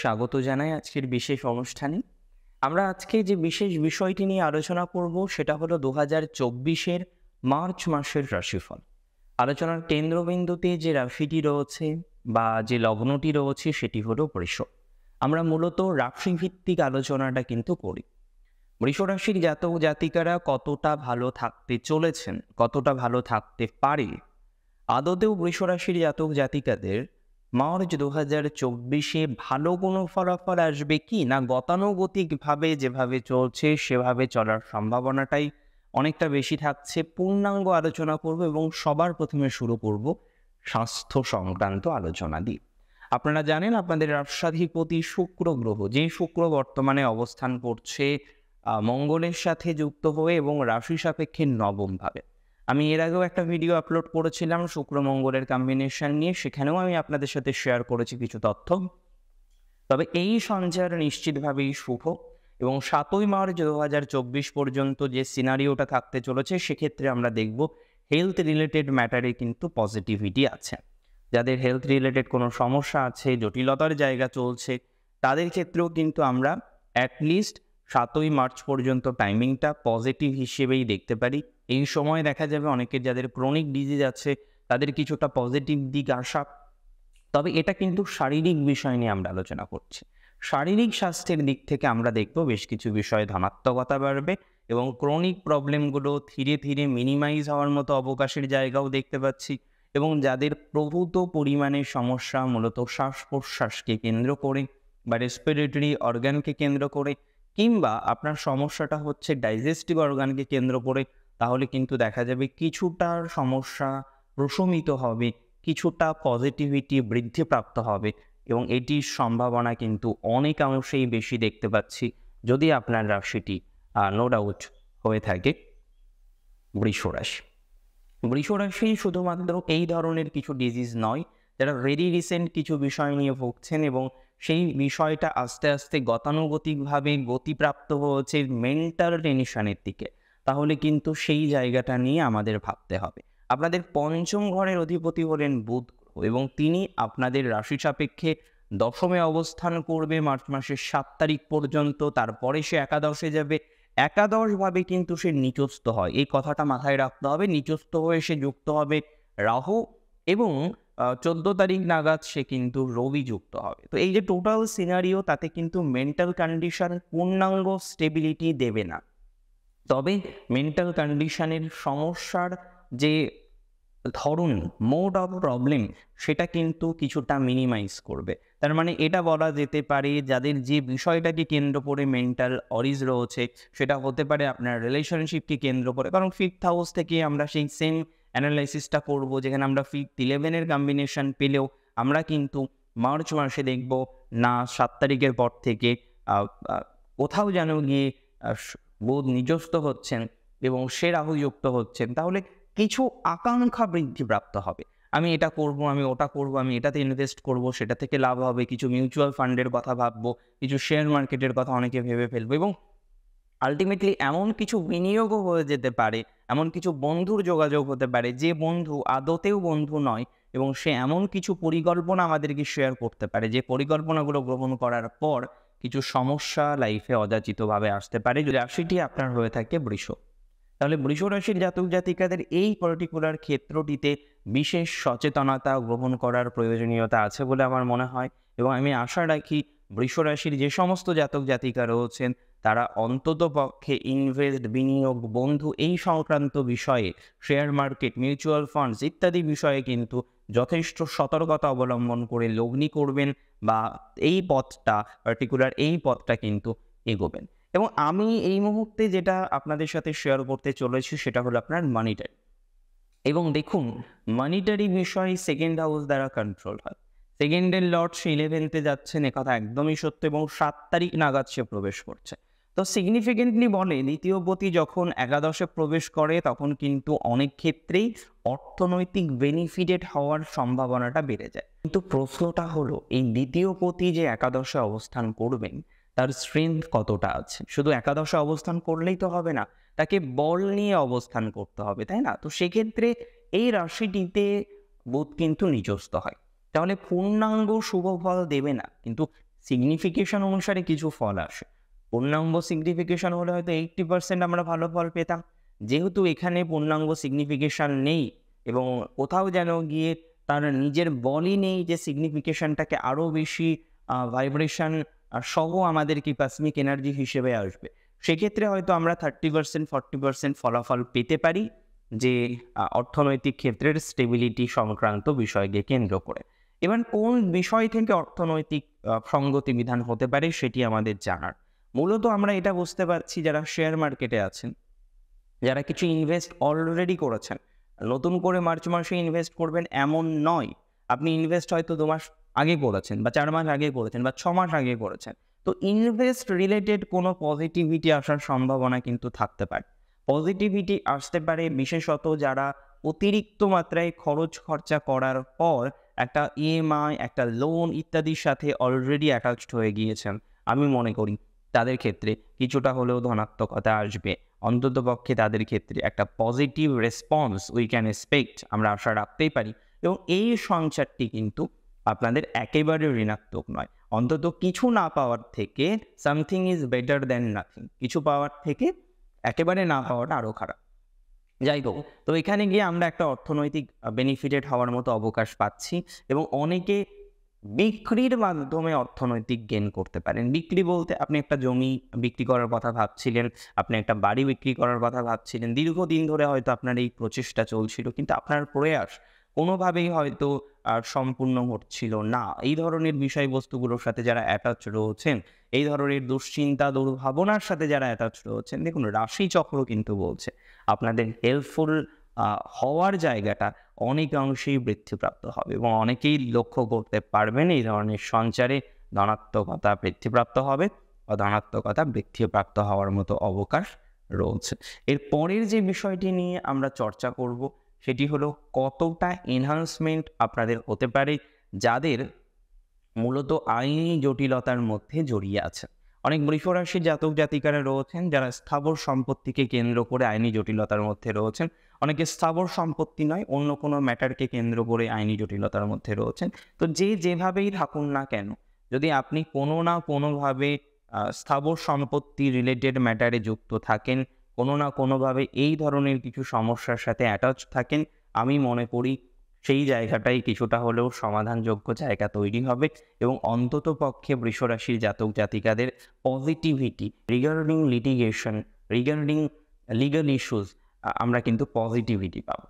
স্বাগত জানাই আজকের বিশেষ অনুষ্ঠানে আমরা আজকে যে বিশেষ বিষয়টি নিয়ে আলোচনা করব সেটা হলো দু হাজার চব্বিশের মার্চ মাসের রাশিফল আলোচনার কেন্দ্রবিন্দুতে যে রাশিটি রয়েছে বা যে লগ্নটি রয়েছে সেটি হলো বৃষ আমরা মূলত রাশিভিত্তিক আলোচনাটা কিন্তু করি বৃষ রাশির জাতক জাতিকারা কতটা ভালো থাকতে চলেছেন কতটা ভালো থাকতে পারে আদতেও বৃষরাশির রাশির জাতক জাতিকাদের মার্চ দু হাজার চব্বিশে ভালো কোনো ফলাফল আসবে কি না গতানুগতিকভাবে যেভাবে চলছে সেভাবে চলার সম্ভাবনাটাই অনেকটা বেশি থাকছে পূর্ণাঙ্গ আলোচনা করব এবং সবার প্রথমে শুরু করব স্বাস্থ্য সংক্রান্ত আলোচনা দিয়ে আপনারা জানেন আপনাদের রাষ্ট্রাধিপতি শুক্র গ্রহ যে শুক্র বর্তমানে অবস্থান করছে মঙ্গলের সাথে যুক্ত হয়ে এবং রাশি সাপেক্ষে নবমভাবে আমি এর আগেও একটা ভিডিও আপলোড করেছিলাম শুক্র মঙ্গলের কম্বিনেশন নিয়ে সেখানেও আমি আপনাদের সাথে শেয়ার করেছি কিছু তথ্য তবে এই সঞ্চার নিশ্চিতভাবেই শুভ এবং সাতই মার্চ দু হাজার চব্বিশ পর্যন্ত যে সিনারিওটা থাকতে চলেছে সেক্ষেত্রে আমরা দেখব হেলথ রিলেটেড ম্যাটারে কিন্তু পজিটিভিটি আছে যাদের হেলথ রিলেটেড কোনো সমস্যা আছে জটিলতার জায়গা চলছে তাদের ক্ষেত্রেও কিন্তু আমরা অ্যাটলিস্ট সাতই মার্চ পর্যন্ত টাইমিংটা পজিটিভ হিসেবেই দেখতে পারি এই সময় দেখা যাবে অনেকের যাদের ক্রনিক ডিজিজ আছে তাদের কিছুটা পজিটিভ দিক আসা তবে এটা কিন্তু শারীরিক বিষয় নিয়ে আমরা আলোচনা করছি শারীরিক স্বাস্থ্যের দিক থেকে আমরা দেখব বেশ কিছু বিষয়ে ধনাত্মকতা বাড়বে এবং ক্রনিক প্রবলেমগুলো ধীরে ধীরে মিনিমাইজ হওয়ার মতো অবকাশের জায়গাও দেখতে পাচ্ছি এবং যাদের প্রভূত পরিমাণে সমস্যা মূলত শ্বাস প্রশ্বাসকে কেন্দ্র করে বা রেসপিরেটরি অর্গানকে কেন্দ্র করে কিংবা আপনার সমস্যাটা হচ্ছে ডাইজেস্টিভ অর্গানকে কেন্দ্র করে তাহলে কিন্তু দেখা যাবে কিছুটা সমস্যা প্রশমিত হবে কিছুটা পজিটিভিটি বৃদ্ধিপ্রাপ্ত হবে এবং এটির সম্ভাবনা কিন্তু অনেকাংশেই বেশি দেখতে পাচ্ছি যদি আপনার রাশিটি নো ডাউট হয়ে থাকে বৃষরাশি বৃষরাশি শুধুমাত্র এই ধরনের কিছু ডিজিজ নয় যারা ভেরি রিসেন্ট কিছু বিষয় নিয়ে ভুগছেন এবং সেই বিষয়টা আস্তে আস্তে গতানুগতিকভাবে গতিপ্রাপ্ত হচ্ছে মেন্টাল টেনশনের দিকে তাহলে কিন্তু সেই জায়গাটা নিয়ে আমাদের ভাবতে হবে আপনাদের পঞ্চম ঘরের অধিপতি হলেন বুধ এবং তিনি আপনাদের রাশি সাপেক্ষে দশমে অবস্থান করবে মার্চ মাসের সাত তারিখ পর্যন্ত তারপরে সে একাদশে যাবে একাদশভাবে কিন্তু সে নিচস্থ হয় এই কথাটা মাথায় রাখতে হবে নিচস্থ হয়ে সে যুক্ত হবে রাহু এবং চোদ্দ তারিখ নাগাদ সে কিন্তু রবি যুক্ত হবে তো এই যে টোটাল সিনারিও তাতে কিন্তু মেন্টাল কন্ডিশন পূর্ণাঙ্গ স্টেবিলিটি দেবে না তবে মেন্টাল কন্ডিশনের সমস্যার যে ধরন মোড অফ প্রবলেম সেটা কিন্তু কিছুটা মিনিমাইজ করবে তার মানে এটা বলা যেতে পারে যাদের যে বিষয়টাকে কেন্দ্র করে মেন্টাল অরিজ রয়েছে সেটা হতে পারে আপনার রিলেশনশিপকে কেন্দ্র করে কারণ ফিফথ হাউস থেকে আমরা সেই সেম অ্যানালাইসিসটা করব যেখানে আমরা ফিফথ ইলেভেনের কম্বিনেশান পেলেও আমরা কিন্তু মার্চ মাসে দেখব না সাত তারিখের পর থেকে কোথাও যেন গিয়ে বোধ নিজস্ব হচ্ছেন এবং সে রাহুযুক্ত হচ্ছেন তাহলে কিছু আকাঙ্ক্ষা বৃদ্ধিপ্রাপ্ত হবে আমি এটা করব আমি ওটা করব আমি এটাতে ইনভেস্ট করব সেটা থেকে লাভ হবে কিছু মিউচুয়াল ফান্ডের কথা ভাববো কিছু শেয়ার মার্কেটের কথা অনেকে ভেবে ফেলবো এবং আলটিমেটলি এমন কিছু বিনিয়োগও হয়ে যেতে পারে এমন কিছু বন্ধুর যোগাযোগ হতে পারে যে বন্ধু আদতেও বন্ধু নয় এবং সে এমন কিছু পরিকল্পনা আমাদেরকে শেয়ার করতে পারে যে পরিকল্পনাগুলো গ্রহণ করার পর কিছু সমস্যা লাইফে অযাচিতভাবে আসতে পারে যদি রাশিটি আপনার হয়ে থাকে বৃষ তাহলে বৃষ রাশির জাতক জাতিকাদের এই পার্টিকুলার ক্ষেত্রটিতে বিশেষ সচেতনতা গ্রহণ করার প্রয়োজনীয়তা আছে বলে আমার মনে হয় এবং আমি আশা রাখি বৃষরাশির যে সমস্ত জাতক জাতিকা রয়েছেন তারা অন্তত পক্ষে ইনভেস্ট বিনিয়োগ বন্ধু এই সংক্রান্ত বিষয়ে শেয়ার মার্কেট মিউচুয়াল ফান্ডস ইত্যাদি বিষয়ে কিন্তু যথেষ্ট সতর্কতা অবলম্বন করে লগ্নি করবেন বা এই পথটা পার্টিকুলার এই পথটা কিন্তু এগোবেন এবং আমি এই মুহূর্তে যেটা আপনাদের সাথে শেয়ার করতে চলেছি সেটা হলো আপনার মানিটারি এবং দেখুন মানিটারি বিষয় সেকেন্ড হাউস দ্বারা কন্ট্রোল হয় সেকেন্ডের লর্ড সে ইলেভেনতে যাচ্ছেন একথা একদমই সত্য এবং সাত তারিখ নাগাদ সে প্রবেশ করছে তো সিগনিফিকেন্টলি বলে দ্বিতীয়পতি যখন একাদশে প্রবেশ করে তখন কিন্তু অনেক ক্ষেত্রেই অর্থনৈতিক বেনিফিটেড হওয়ার সম্ভাবনাটা বেড়ে যায় কিন্তু প্রশ্নটা হলো এই দ্বিতীয়পতি যে একাদশে অবস্থান করবেন তার স্ট্রেংথ কতটা আছে শুধু একাদশে অবস্থান করলেই তো হবে না তাকে বল নিয়ে অবস্থান করতে হবে তাই না তো সেক্ষেত্রে এই রাশিটিতে বোধ কিন্তু নিজস্ত হয় তাহলে পূর্ণাঙ্গ শুভ ফল দেবে না কিন্তু সিগনিফিকেশন অনুসারে কিছু ফল আসে পূর্ণাঙ্গ সিগনিফিকেশন হলে হয়তো এইট্টি পার্সেন্ট আমরা ভালো ফল পেতাম যেহেতু এখানে পূর্ণাঙ্গ সিগনিফিকেশান নেই এবং কোথাও যেন গিয়ে তার নিজের বলই নেই যে সিগনিফিকেশানটাকে আরও বেশি ভাইব্রেশন সহ আমাদের কি পাসমিক এনার্জি হিসেবে আসবে সেক্ষেত্রে হয়তো আমরা থার্টি পার্সেন্ট ফর্টি পার্সেন্ট ফলাফল পেতে পারি যে অর্থনৈতিক ক্ষেত্রের স্টেবিলিটি সংক্রান্ত বিষয়কে কেন্দ্র করে এবার কোন বিষয় থেকে অর্থনৈতিক সঙ্গতি বিধান হতে পারে সেটি আমাদের জানার মূলত আমরা এটা বুঝতে পারছি যারা শেয়ার মার্কেটে আছেন যারা কিছু ইনভেস্ট অলরেডি করেছেন নতুন করে মার্চ মাসে ইনভেস্ট করবেন এমন নয় আপনি ইনভেস্ট হয়তো দু মাস আগে করেছেন বা চার মাস আগে করেছেন বা ছ মাস আগে করেছেন তো ইনভেস্ট রিলেটেড কোনো পজিটিভিটি আসার সম্ভাবনা কিন্তু থাকতে পারে পজিটিভিটি আসতে পারে বিশেষত যারা অতিরিক্ত মাত্রায় খরচ খরচা করার পর একটা ইএমআই e একটা লোন ইত্যাদির সাথে অলরেডি অ্যাটাচড হয়ে গিয়েছেন আমি মনে করি তাদের ক্ষেত্রে কিছুটা হলেও ধনাত্মকতা আসবে অন্ততপক্ষে তাদের ক্ষেত্রে একটা positive response we can expect আমরা আশা রাখতেই পারি এবং এই সংসারটি কিন্তু আপনাদের একেবারে ঋণাত্মক নয় অন্তত কিছু না পাওয়ার থেকে something is better than nothing কিছু পাওয়ার থেকে একেবারে না পাওয়াটা আরও খারাপ যাই হোক তো এখানে গিয়ে আমরা একটা অর্থনৈতিক বেনিফিটেড হওয়ার মতো অবকাশ পাচ্ছি এবং অনেকে বিক্রির মাধ্যমে অর্থনৈতিক গেন করতে পারেন বিক্রি বলতে আপনি একটা জমি বিক্রি করার কথা ভাবছিলেন আপনি একটা বাড়ি বিক্রি করার কথা ভাবছিলেন দীর্ঘদিন ধরে হয়তো আপনার এই প্রচেষ্টা চলছিল কিন্তু আপনার প্রয়াস কোনোভাবেই হয়তো আর সম্পূর্ণ হচ্ছিল না এই ধরনের বিষয়বস্তুগুলোর সাথে যারা অ্যাটাচ রয়েছেন এই ধরনের দুশ্চিন্তা দুর্ভাবনার সাথে যারা অ্যাটাচ রয়েছেন দেখুন রাশিচক্র কিন্তু বলছে আপনাদের হেল্পফুল হওয়ার জায়গাটা অনেকাংশেই বৃদ্ধিপ্রাপ্ত হবে এবং অনেকেই লক্ষ্য করতে পারবেন এই ধরনের সঞ্চারে ধনাত্মকতা বৃদ্ধিপ্রাপ্ত হবে বা ধনাত্মকতা বৃদ্ধিপ্রাপ্ত হওয়ার মতো অবকাশ রয়েছে এর পরের যে বিষয়টি নিয়ে আমরা চর্চা করব সেটি হলো কতটা এনহান্সমেন্ট আপনাদের হতে পারে যাদের মূলত আইনি জটিলতার মধ্যে জড়িয়ে আছে অনেক বৃষরাশি জাতক জাতিকারা রয়েছেন যারা স্থাবর সম্পত্তিকে কেন্দ্র করে আইনি জটিলতার মধ্যে রয়েছেন অনেকে স্থাবর সম্পত্তি নয় অন্য কোনো ম্যাটারকে কেন্দ্র করে আইনি জটিলতার মধ্যে রয়েছেন তো যে যেভাবেই থাকুন না কেন যদি আপনি কোনো না কোনোভাবে স্থাবর সম্পত্তি রিলেটেড ম্যাটারে যুক্ত থাকেন কোনো না কোনোভাবে এই ধরনের কিছু সমস্যার সাথে অ্যাটাচ থাকেন আমি মনে করি সেই জায়গাটাই কিছুটা হলেও সমাধানযোগ্য জায়গা তৈরি হবে এবং অন্তত পক্ষে বৃষরাশির জাতক জাতিকাদের positivity regarding litigation regarding legal issues আমরা কিন্তু পজিটিভিটি পাব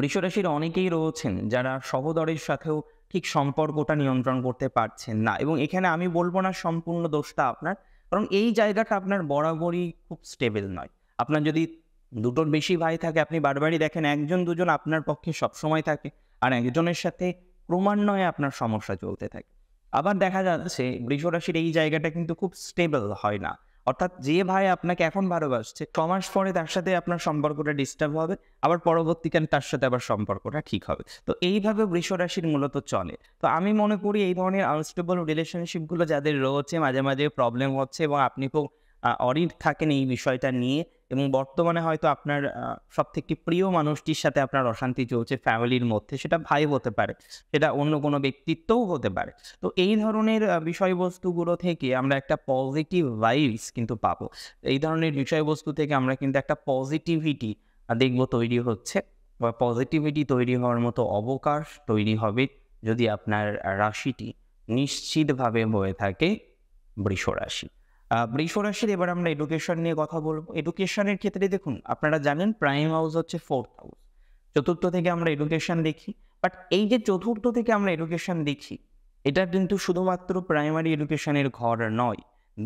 বৃষরাশির অনেকেই রয়েছেন যারা সহদরের সাথেও ঠিক সম্পর্কটা নিয়ন্ত্রণ করতে পারছেন না এবং এখানে আমি বলবো না সম্পূর্ণ দোষটা আপনার কারণ এই জায়গাটা আপনার বরাবরই খুব স্টেবল নয় আপনার যদি দুটোর বেশি ভাই থাকে আপনি বারবারই দেখেন একজন দুজন আপনার পক্ষে সবসময় থাকে আর একজনের সাথে ক্রমান্বয়ে আপনার সমস্যা চলতে থাকে আবার দেখা যাচ্ছে বৃষরাশির এই জায়গাটা কিন্তু খুব স্টেবল হয় না অর্থাৎ যে ভাই আপনাকে এখন ভালোবাসছে ছ মাস পরে তার সাথে আপনার সম্পর্কটা ডিস্টার্ব হবে আবার পরবর্তীকালে তার সাথে আবার সম্পর্কটা ঠিক হবে তো এইভাবে বৃষরাশির মূলত চলে তো আমি মনে করি এই ধরনের আনস্টেবল রিলেশনশিপগুলো যাদের রয়েছে মাঝে মাঝে প্রবলেম হচ্ছে এবং আপনি খুব অরিড থাকেন এই বিষয়টা নিয়ে এবং বর্তমানে হয়তো আপনার সবথেকে প্রিয় মানুষটির সাথে আপনার অশান্তি চলছে ফ্যামিলির মধ্যে সেটা ভাই হতে পারে সেটা অন্য কোনো ব্যক্তিত্বও হতে পারে তো এই ধরনের বিষয়বস্তুগুলো থেকে আমরা একটা পজিটিভ ভাইবস কিন্তু পাবো এই ধরনের বিষয়বস্তু থেকে আমরা কিন্তু একটা পজিটিভিটি দেখবো তৈরি হচ্ছে বা পজিটিভিটি তৈরি হওয়ার মতো অবকাশ তৈরি হবে যদি আপনার রাশিটি নিশ্চিতভাবে হয়ে থাকে বৃষ রাশি বৃষ রাশির এবার আমরা এডুকেশন নিয়ে কথা বলবো এডুকেশনের ক্ষেত্রে দেখুন আপনারা জানেন প্রাইম হাউস হচ্ছে ফোর্থ হাউস চতুর্থ থেকে আমরা এডুকেশন দেখি বাট এই যে চতুর্থ থেকে আমরা এডুকেশন দেখি এটা কিন্তু শুধুমাত্র প্রাইমারি এডুকেশনের ঘর নয়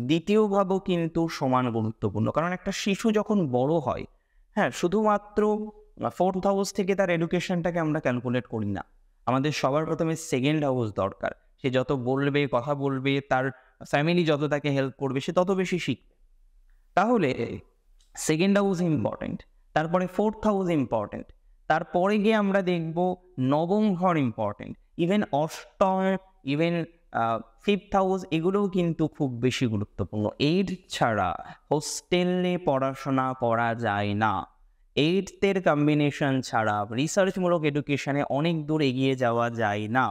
দ্বিতীয়ভাবেও কিন্তু সমান গুরুত্বপূর্ণ কারণ একটা শিশু যখন বড় হয় হ্যাঁ শুধুমাত্র ফোর্থ হাউস থেকে তার এডুকেশনটাকে আমরা ক্যালকুলেট করি না আমাদের সবার প্রথমে সেকেন্ড হাউস দরকার সে যত বলবে কথা বলবে তার ফ্যামিলি যত তাকে হেল্প করবে সে তত বেশি শিখবে তাহলে সেকেন্ড হাউস ইম্পর্টেন্ট তারপরে ফোর্থ হাউস ইম্পর্টেন্ট তারপরে গিয়ে আমরা দেখব নবম ঘর ইম্পর্টেন্ট ইভেন অষ্টম ইভেন ফিফথ হাউস এগুলোও কিন্তু খুব বেশি গুরুত্বপূর্ণ এইট ছাড়া হোস্টেলে পড়াশোনা করা যায় না এইটথের কম্বিনেশন ছাড়া রিসার্চমূলক এডুকেশনে অনেক দূর এগিয়ে যাওয়া যায় না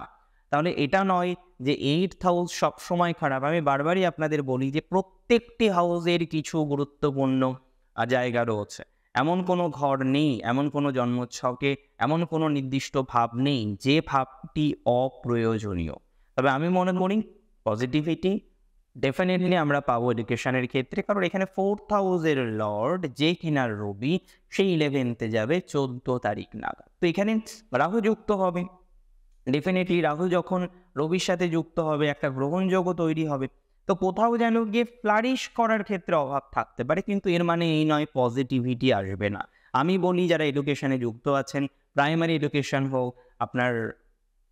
তাহলে এটা নয় যে এইট হাউস সবসময় খারাপ আমি বারবারই আপনাদের বলি যে প্রত্যেকটি হাউসের কিছু গুরুত্বপূর্ণ জায়গা রয়েছে এমন কোনো ঘর নেই এমন কোনো জন্মোৎসবকে এমন কোনো নির্দিষ্ট ভাব নেই যে ভাবটি অপ্রয়োজনীয় তবে আমি মনে করি পজিটিভিটি ডেফিনেটলি আমরা পাবো এডুকেশনের ক্ষেত্রে কারণ এখানে ফোর্থ হাউসের লর্ড যে কিনা রবি সেই ইলেভেন্থে যাবে চোদ্দ তারিখ নাগাদ তো এখানে রাহু যুক্ত হবে ডেফিনেটলি রাহু যখন রবির সাথে যুক্ত হবে একটা গ্রহণযোগ্য তৈরি হবে তো কোথাও যেন গিয়ে ফ্লারিশ করার ক্ষেত্রে অভাব থাকতে পারে কিন্তু এর মানে এই নয় পজিটিভিটি আসবে না আমি বলি যারা এডুকেশানে যুক্ত আছেন প্রাইমারি এডুকেশান হোক আপনার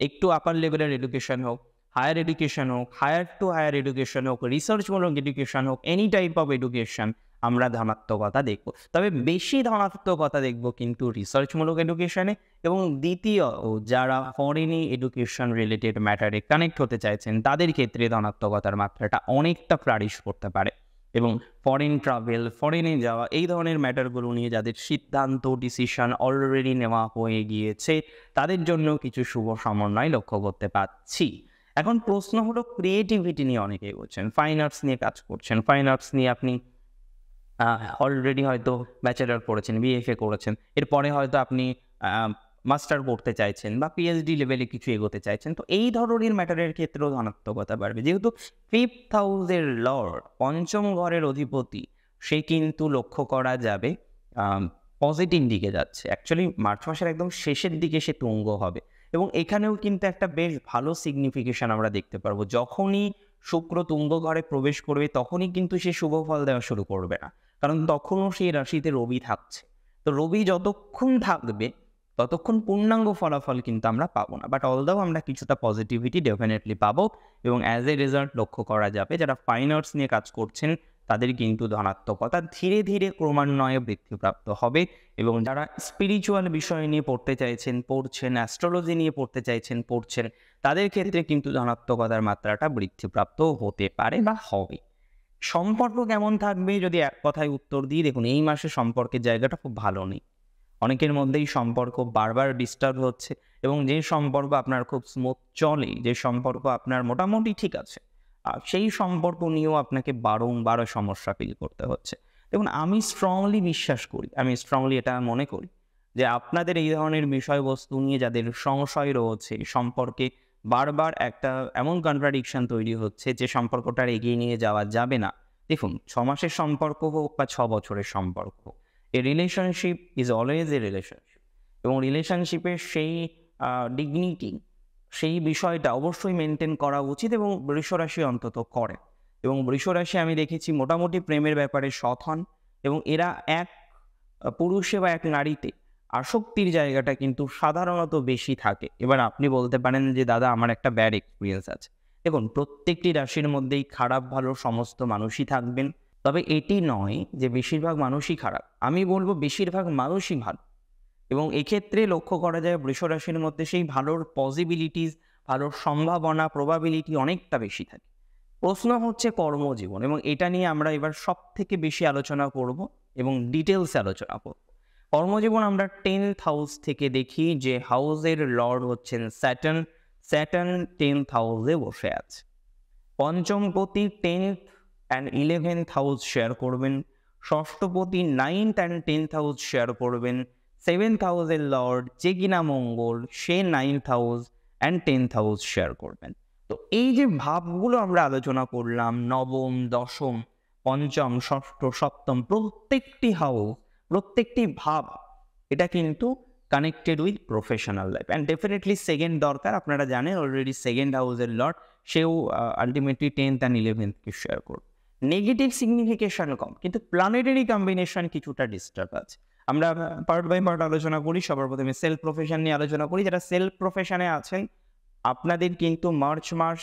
একটু আপার লেভেলের এডুকেশান হোক হায়ার এডুকেশান হোক হায়ার টু হায়ার এডুকেশান হোক রিসার্চমূলক এডুকেশান হোক এনি টাইপ অফ এডুকেশান আমরা ধনাত্মকতা দেখব তবে বেশি ধনাত্মকতা দেখব কিন্তু রিসার্চমূলক এডুকেশনে এবং দ্বিতীয় যারা ফরেনি এডুকেশন রিলেটেড ম্যাটারে কানেক্ট হতে চাইছেন তাদের ক্ষেত্রে ধনাত্মকতার মাত্রাটা অনেকটা ফ্লারিশ করতে পারে এবং ফরেন ট্রাভেল ফরেনে যাওয়া এই ধরনের ম্যাটারগুলো নিয়ে যাদের সিদ্ধান্ত ডিসিশন অলরেডি নেওয়া হয়ে গিয়েছে তাদের জন্য কিছু শুভ সমন্বয় লক্ষ্য করতে পাচ্ছি এখন প্রশ্ন হলো ক্রিয়েটিভিটি নিয়ে অনেকে করছেন ফাইন আর্টস নিয়ে কাজ করছেন ফাইন আর্টস নিয়ে আপনি অলরেডি হয়তো ব্যাচেলার করেছেন বিএফএ করেছেন এরপরে হয়তো আপনি মাস্টার করতে চাইছেন বা পিএইচডি লেভেলে কিছু এগোতে চাইছেন তো এই ধরনের ম্যাটারের ক্ষেত্রেও ধনাত্মকতা বাড়বে যেহেতু ফিফথ হাউসের লর্ড পঞ্চম ঘরের অধিপতি সে কিন্তু লক্ষ্য করা যাবে পজিটিভ দিকে যাচ্ছে অ্যাকচুয়ালি মার্চ মাসের একদম শেষের দিকে সে তুঙ্গ হবে এবং এখানেও কিন্তু একটা বেশ ভালো সিগনিফিকেশন আমরা দেখতে পারবো যখনই শুক্র তুঙ্গ ঘরে প্রবেশ করবে তখনই কিন্তু সে শুভ ফল দেওয়া শুরু করবে না কারণ তখনও সেই রাশিতে রবি থাকছে তো রবি যতক্ষণ থাকবে ততক্ষণ পূর্ণাঙ্গ ফলাফল কিন্তু আমরা পাবো না বাট অলদাও আমরা কিছুটা পজিটিভিটি ডেফিনেটলি পাবো এবং অ্যাজ এ রেজাল্ট লক্ষ্য করা যাবে যারা ফাইন আর্টস নিয়ে কাজ করছেন তাদের কিন্তু ধনাত্মকতা ধীরে ধীরে ক্রমান্বয়ে বৃদ্ধিপ্রাপ্ত হবে এবং যারা স্পিরিচুয়াল বিষয় নিয়ে পড়তে চাইছেন পড়ছেন অ্যাস্ট্রোলজি নিয়ে পড়তে চাইছেন পড়ছেন তাদের ক্ষেত্রে কিন্তু ধনাত্মকতার মাত্রাটা বৃদ্ধিপ্রাপ্ত হতে পারে বা হবে সম্পর্ক কেমন থাকবে যদি এক কথায় উত্তর দিই দেখুন এই মাসে সম্পর্কের জায়গাটা খুব ভালো নেই অনেকের মধ্যেই সম্পর্ক বারবার ডিস্টার্ব হচ্ছে এবং যে সম্পর্ক আপনার খুব স্মুথ চলে যে সম্পর্ক আপনার মোটামুটি ঠিক আছে আর সেই সম্পর্ক নিয়েও আপনাকে বারংবার সমস্যা ফিল করতে হচ্ছে দেখুন আমি স্ট্রংলি বিশ্বাস করি আমি স্ট্রংলি এটা মনে করি যে আপনাদের এই ধরনের বিষয়বস্তু নিয়ে যাদের সংশয় রয়েছে সম্পর্কে বারবার একটা এমন কন্ট্রাডিকশন তৈরি হচ্ছে যে সম্পর্কটা এগিয়ে নিয়ে যাওয়া যাবে না দেখুন ছ মাসের সম্পর্ক হোক বা ছ বছরের সম্পর্ক a relationship is always a relationship এবং রিলেশনশিপের সেই ডিগনিটি সেই বিষয়টা অবশ্যই মেনটেন করা উচিত এবং বৃষরাশি অন্তত করে এবং বৃষরাশি আমি দেখেছি মোটামুটি প্রেমের ব্যাপারে সৎ হন এবং এরা এক পুরুষে বা এক নারীতে আসক্তির জায়গাটা কিন্তু সাধারণত বেশি থাকে এবার আপনি বলতে পারেন যে দাদা আমার একটা ব্যাড এক্সপিরিয়েন্স আছে দেখুন প্রত্যেকটি রাশির মধ্যেই খারাপ ভালো সমস্ত মানুষই থাকবেন তবে এটি নয় যে বেশিরভাগ মানুষই খারাপ আমি বলবো বেশিরভাগ মানুষই ভালো এবং এক্ষেত্রে লক্ষ্য করা যায় বৃষ রাশির মধ্যে সেই ভালোর পসিবিলিটিস ভালোর সম্ভাবনা প্রবাবিলিটি অনেকটা বেশি থাকে প্রশ্ন হচ্ছে কর্মজীবন এবং এটা নিয়ে আমরা এবার সব থেকে বেশি আলোচনা করব এবং ডিটেলসে আলোচনা করব কর্মজীবন আমরা টেন্থ হাউস থেকে দেখি যে হাউসের লর্ড হচ্ছেন স্যাটার্ন স্যাটার্ন টেন্থ হাউসে বসে আছে পঞ্চমপতি tenth and eleventh house share করবেন ষষ্ঠপতি ninth and tenth house share করবেন সেভেন্থ হাউসের লর্ড যে কিনা মঙ্গল সে ninth house and tenth house share করবেন তো এই যে ভাবগুলো আমরা আলোচনা করলাম নবম দশম পঞ্চম ষষ্ঠ সপ্তম প্রত্যেকটি হাউস প্রত্যেকটি ভাব এটা কিন্তু connected with professional life and definitely second দরকার আপনারা জানেন অলরেডি সেকেন্ড হাউসের লট সেও আলটিমেটলি টেন্থ অ্যান্ড ইলেভেন্থকে শেয়ার করবে নেগেটিভ সিগনিফিকেশান কম কিন্তু প্ল্যানেটারি কম্বিনেশন কিছুটা ডিস্টার্ব আছে আমরা পার্ট বাই পার্ট আলোচনা করি সবার প্রথমে সেলফ প্রফেশন নিয়ে আলোচনা করি যারা সেলফ প্রফেশনে আছেন আপনাদের কিন্তু মার্চ মাস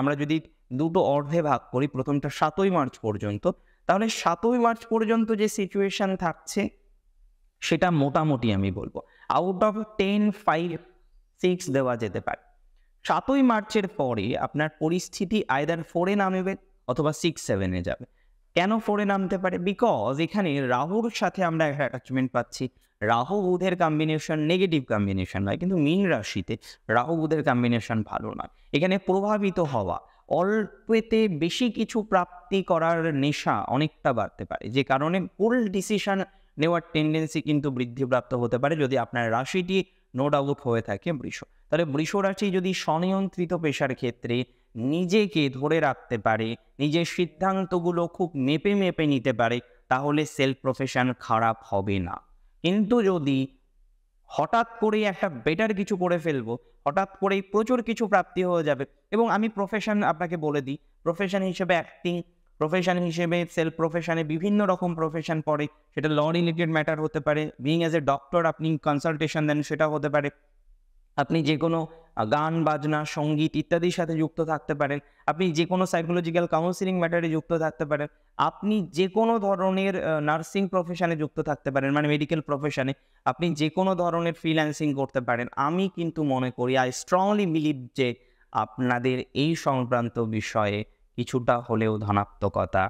আমরা যদি দুটো অর্ধে ভাগ করি প্রথমটা সাতই মার্চ পর্যন্ত তাহলে সাতই মার্চ পর্যন্ত যে সিচুয়েশান থাকছে সেটা মোটামুটি আমি বলবো out of ten five six দেওয়া যেতে পারে সাতই মার্চের পরে আপনার পরিস্থিতি আয়দার ফোরে নামবে অথবা সিক্স সেভেনে যাবে কেন ফোরে নামতে পারে বিকজ এখানে রাহুর সাথে আমরা একটা অ্যাটাচমেন্ট পাচ্ছি রাহু বুধের কম্বিনেশন নেগেটিভ কম্বিনেশন নয় কিন্তু মিন রাশিতে রাহু বুধের কম্বিনেশন ভালো নয় এখানে প্রভাবিত হওয়া অল্পেতে বেশি কিছু প্রাপ্তি করার নেশা অনেকটা বাড়তে পারে যে কারণে ভুল ডিসিশন নেওয়ার টেন্ডেন্সি কিন্তু বৃদ্ধিপ্রাপ্ত হতে পারে যদি আপনার রাশিটি নো ডাউট হয়ে থাকে বৃষ তাহলে বৃষ রাশি যদি স্বনিয়ন্ত্রিত পেশার ক্ষেত্রে নিজেকে ধরে রাখতে পারে নিজের সিদ্ধান্তগুলো খুব মেপে মেপে নিতে পারে তাহলে সেলফ প্রফেশন খারাপ হবে না কিন্তু যদি হঠাৎ করেই একটা বেটার কিছু করে ফেলবো হঠাৎ করেই প্রচুর কিছু প্রাপ্তি হয়ে যাবে এবং আমি প্রফেশন আপনাকে বলে দিই প্রফেশন হিসেবে অ্যাক্টিং প্রফেশন হিসেবে সেলফ প্রফেশনে বিভিন্ন রকম প্রফেশন পড়ে সেটা ল রিলেটেড ম্যাটার হতে পারে বিং অ্যাজ এ ডক্টর আপনি কনসালটেশন দেন সেটা হতে পারে আপনি যে কোনো গান বাজনা সঙ্গীত ইত্যাদির সাথে যুক্ত থাকতে পারেন আপনি যে কোনো সাইকোলজিক্যাল কাউন্সিলিং ম্যাটারে যুক্ত থাকতে পারেন আপনি যে কোনো ধরনের নার্সিং প্রফেশনে যুক্ত থাকতে পারেন মানে মেডিকেল প্রফেশনে আপনি যে কোনো ধরনের ফ্রিল্যান্সিং করতে পারেন আমি কিন্তু মনে করি আই স্ট্রংলি বিলিভ যে আপনাদের এই সংক্রান্ত বিষয়ে কিছুটা হলেও ধনাত্মকতা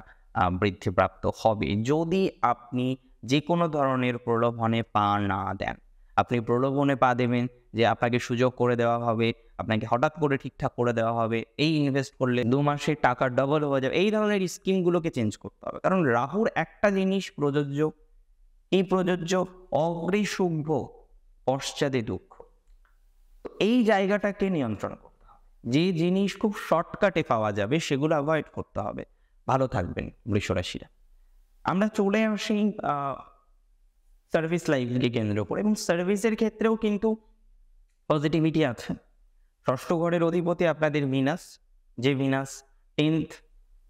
বৃদ্ধিপ্রাপ্ত হবে যদি আপনি যে কোনো ধরনের প্রলোভনে পা না দেন আপনি প্রলোভনে পা দেবেন যে আপনাকে সুযোগ করে দেওয়া হবে আপনাকে হঠাৎ করে ঠিকঠাক করে দেওয়া হবে এই ইনভেস্ট করলে দু মাসে টাকা ডবল হয়ে যাবে এই ধরনের স্কিমগুলোকে চেঞ্জ করতে হবে কারণ রাহুর একটা জিনিস প্রযোজ্য এই প্রযোজ্য অগ্রিসুভ পশ্চাদে দুঃখ এই জায়গাটাকে নিয়ন্ত্রণ করতে হবে যে জিনিস খুব শর্টকাটে পাওয়া যাবে সেগুলো অ্যাভয়েড করতে হবে ভালো থাকবেন বৃষরাশিরা আমরা চলে আসি সার্ভিস লাইফকে কেন্দ্র করে এবং সার্ভিসের ক্ষেত্রেও কিন্তু পজিটিভিটি আছে ষষ্ঠ ঘরের অধিপতি আপনাদের ভিনাস যে ভিনাস টেন্থ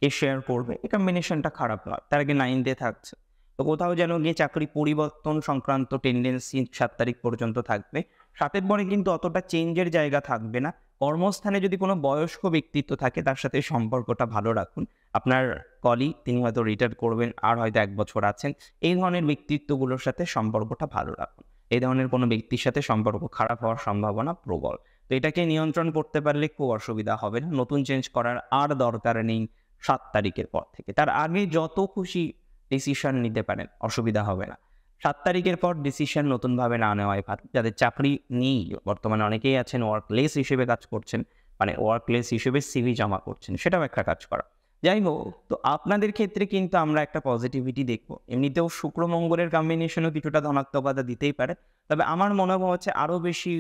এ শেয়ার করবে এই কম্বিনেশনটা খারাপ নয় তার আগে নাইনতে থাকছে তো কোথাও যেন গিয়ে চাকরি পরিবর্তন সংক্রান্ত টেন্ডেন্সি সাত তারিখ পর্যন্ত থাকবে সাতের পরে কিন্তু অতটা চেঞ্জের জায়গা থাকবে না কর্মস্থানে যদি কোনো বয়স্ক ব্যক্তিত্ব থাকে তার সাথে সম্পর্কটা ভালো রাখুন আপনার কলি তিনি হয়তো রিটায়ার করবেন আর হয়তো এক বছর আছেন এই ধরনের ব্যক্তিত্বগুলোর সাথে সম্পর্কটা ভালো রাখুন এই ধরনের কোনো ব্যক্তির সাথে সম্পর্ক খারাপ হওয়ার সম্ভাবনা প্রবল তো এটাকে নিয়ন্ত্রণ করতে পারলে খুব অসুবিধা হবে না নতুন চেঞ্জ করার আর দরকার নেই সাত তারিখের পর থেকে তার আগে যত খুশি ডিসিশন নিতে পারেন অসুবিধা হবে না সাত তারিখের পর ডিসিশন নতুনভাবে না নেওয়াই এবার যাদের চাকরি নেই বর্তমানে অনেকেই আছেন ওয়ার্কলেস হিসেবে কাজ করছেন মানে ওয়ার্কলেস হিসেবে সিভি জমা করছেন সেটাও একটা কাজ করা যাই হোক তো আপনাদের ক্ষেত্রে কিন্তু আমরা একটা পজিটিভিটি দেখব এমনিতেও শুক্র মঙ্গলের কম্বিনেশনও কিছুটা ধনাত্মকতা দিতেই পারে তবে আমার মনে হচ্ছে আরও বেশি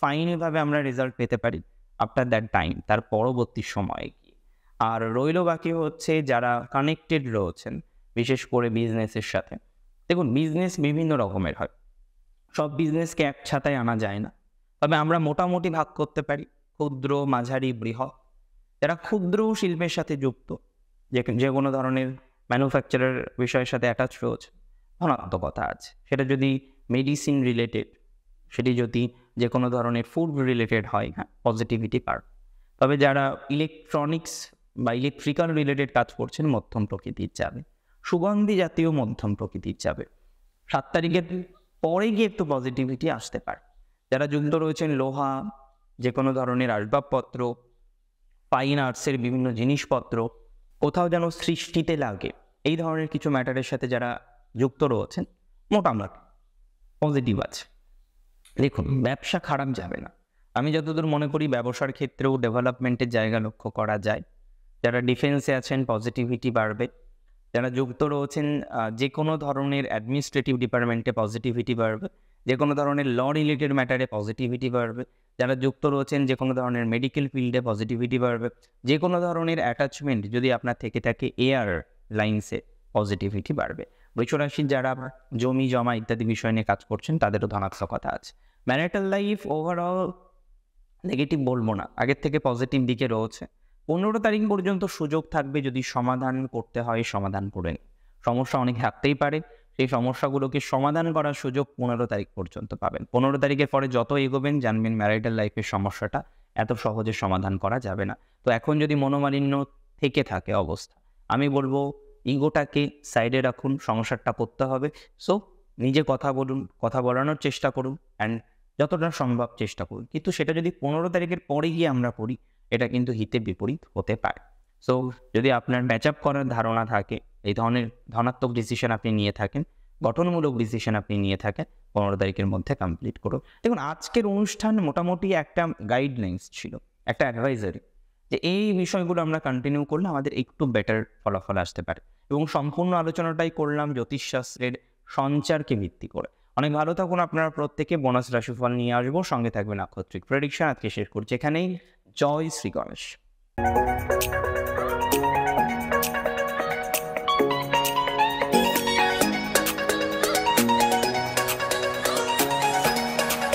ফাইনভাবে আমরা রেজাল্ট পেতে পারি আফটার দ্যাট টাইম তার পরবর্তী সময়ে আর রইল বাকি হচ্ছে যারা কানেক্টেড রয়েছেন বিশেষ করে বিজনেসের সাথে দেখুন বিজনেস বিভিন্ন রকমের হয় সব বিজনেসকে এক ছাতায় আনা যায় না তবে আমরা মোটামুটি ভাগ করতে পারি ক্ষুদ্র মাঝারি বৃহৎ যারা ক্ষুদ্র শিল্পের সাথে যুক্ত যে যে কোনো ধরনের ম্যানুফ্যাকচারের বিষয়ের সাথে অ্যাটাচ রয়েছে ধনাত্মকতা আছে সেটা যদি মেডিসিন রিলেটেড সেটি যদি যে কোনো ধরনের ফুড রিলেটেড হয় হ্যাঁ পজিটিভিটি পার্ক তবে যারা ইলেকট্রনিক্স বা ইলেকট্রিক্যাল রিলেটেড কাজ করছেন মধ্যম প্রকৃতির যাবে সুগন্ধি জাতীয় মধ্যম প্রকৃতির যাবে সাত তারিখের পরে গিয়ে একটু পজিটিভিটি আসতে পারে যারা যুক্ত রয়েছেন লোহা যে কোনো ধরনের আসবাবপত্র ফাইন আর্টসের বিভিন্ন জিনিসপত্র কোথাও যেন সৃষ্টিতে লাগে এই ধরনের কিছু ম্যাটারের সাথে যারা যুক্ত রয়েছেন মোটামুটি পজিটিভ আছে দেখুন ব্যবসা খারাপ যাবে না আমি যতদূর মনে করি ব্যবসার ক্ষেত্রেও ডেভেলপমেন্টের জায়গা লক্ষ্য করা যায় যারা ডিফেন্সে আছেন পজিটিভিটি বাড়বে যারা যুক্ত রয়েছেন যে কোনো ধরনের অ্যাডমিনিস্ট্রেটিভ ডিপার্টমেন্টে পজিটিভিটি বাড়বে যে কোনো ধরনের ল রিলেটেড ম্যাটারে পজিটিভিটি বাড়বে যারা যুক্ত রয়েছেন যে কোনো ধরনের মেডিকেল ফিল্ডে পজিটিভিটি বাড়বে যে কোনো ধরনের অ্যাটাচমেন্ট যদি আপনার থেকে থাকে এয়ার লাইন্সে পজিটিভিটি বাড়বে বৃক্ষরাশির যারা জমি জমা ইত্যাদি বিষয় নিয়ে কাজ করছেন তাদেরও কথা আছে ম্যারেটাল লাইফ ওভারঅল নেগেটিভ বলবো না আগের থেকে পজিটিভ দিকে রয়েছে পনেরো তারিখ পর্যন্ত সুযোগ থাকবে যদি সমাধান করতে হয় সমাধান করেন সমস্যা অনেক থাকতেই পারে সেই সমস্যাগুলোকে সমাধান করার সুযোগ পনেরো তারিখ পর্যন্ত পাবেন পনেরো তারিখের পরে যত এগোবেন জানবেন ম্যারিটাল লাইফের সমস্যাটা এত সহজে সমাধান করা যাবে না তো এখন যদি মনোমালিন্য থেকে থাকে অবস্থা আমি বলবো ইগোটাকে সাইডে রাখুন সংসারটা করতে হবে সো নিজে কথা বলুন কথা বলানোর চেষ্টা করুন অ্যান্ড যতটা সম্ভব চেষ্টা করুন কিন্তু সেটা যদি পনেরো তারিখের পরে গিয়ে আমরা করি এটা কিন্তু হিতে বিপরীত হতে পারে সো যদি আপনার ম্যাচ আপ করার ধারণা থাকে এই ধরনের ধনাত্মক ডিসিশন আপনি নিয়ে থাকেন গঠনমূলক ডিসিশন আপনি নিয়ে থাকেন পনেরো তারিখের মধ্যে কমপ্লিট করুন দেখুন আজকের অনুষ্ঠান মোটামুটি একটা গাইডলাইন্স ছিল একটা অ্যাডভাইজারি যে এই বিষয়গুলো আমরা কন্টিনিউ করলে আমাদের একটু বেটার ফলাফল আসতে পারে এবং সম্পূর্ণ আলোচনাটাই করলাম জ্যোতিষশাস্ত্রের সঞ্চারকে ভিত্তি করে অনেক ভালো থাকুন আপনারা প্রত্যেকে বোনাস রাশিফল নিয়ে আসবো সঙ্গে থাকবেন নাক্ষত্রিক প্রেডিকশন আজকে শেষ করছি এখানেই Joy Sri Ganesh.